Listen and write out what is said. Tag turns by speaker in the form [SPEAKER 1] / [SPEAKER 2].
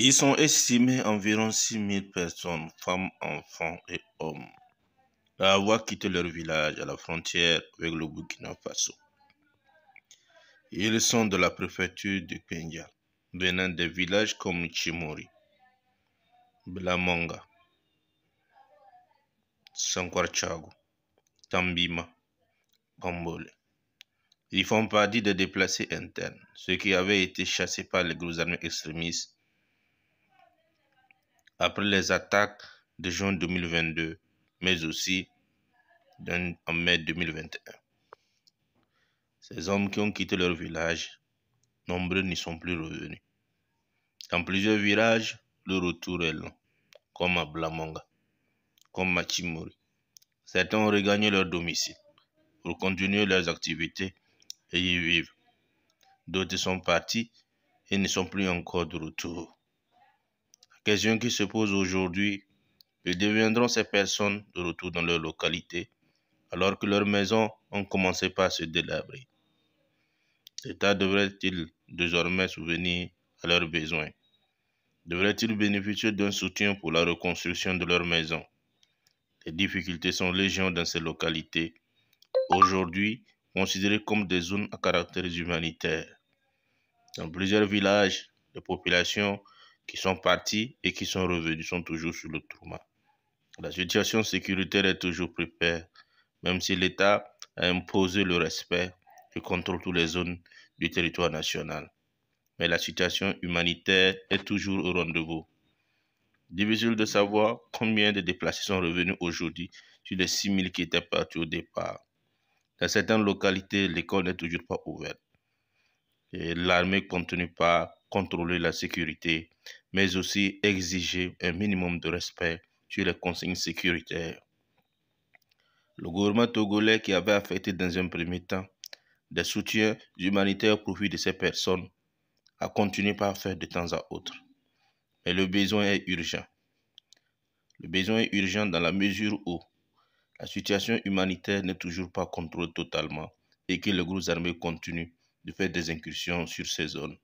[SPEAKER 1] Ils sont estimés environ 6000 personnes, femmes, enfants et hommes, à avoir quitté leur village à la frontière avec le Burkina Faso. Ils sont de la préfecture de Kenya, venant des villages comme Chimori, Blamanga, Sankwarchago, Tambima, Kambole. Ils font partie des déplacés internes, ceux qui avaient été chassés par les groupes armés extrémistes après les attaques de juin 2022, mais aussi en mai 2021. Ces hommes qui ont quitté leur village, nombreux n'y sont plus revenus. Dans plusieurs villages, le retour est long, comme à Blamonga, comme à Chimori. Certains ont regagné leur domicile pour continuer leurs activités et y vivre. D'autres sont partis et ne sont plus encore de retour. Question qui se pose aujourd'hui, et deviendront ces personnes de retour dans leur localité alors que leurs maisons ont commencé par se délabrer L'État devrait-il désormais souvenir à leurs besoins Devrait-il bénéficier d'un soutien pour la reconstruction de leurs maisons Les difficultés sont légion dans ces localités, aujourd'hui considérées comme des zones à caractère humanitaire. Dans plusieurs villages, les populations qui sont partis et qui sont revenus sont toujours sous le trauma. La situation sécuritaire est toujours précaire, même si l'État a imposé le respect et contrôle toutes les zones du territoire national. Mais la situation humanitaire est toujours au rendez-vous. Difficile de savoir combien de déplacés sont revenus aujourd'hui sur les 6 000 qui étaient partis au départ. Dans certaines localités, l'école n'est toujours pas ouverte. Et l'armée continue par contrôler la sécurité, mais aussi exiger un minimum de respect sur les consignes sécuritaires. Le gouvernement togolais qui avait affecté dans un premier temps des soutiens humanitaires au profit de ces personnes a continué par faire de temps à autre. Mais le besoin est urgent. Le besoin est urgent dans la mesure où la situation humanitaire n'est toujours pas contrôlée totalement et que les groupes armés continuent de faire des incursions sur ces zones.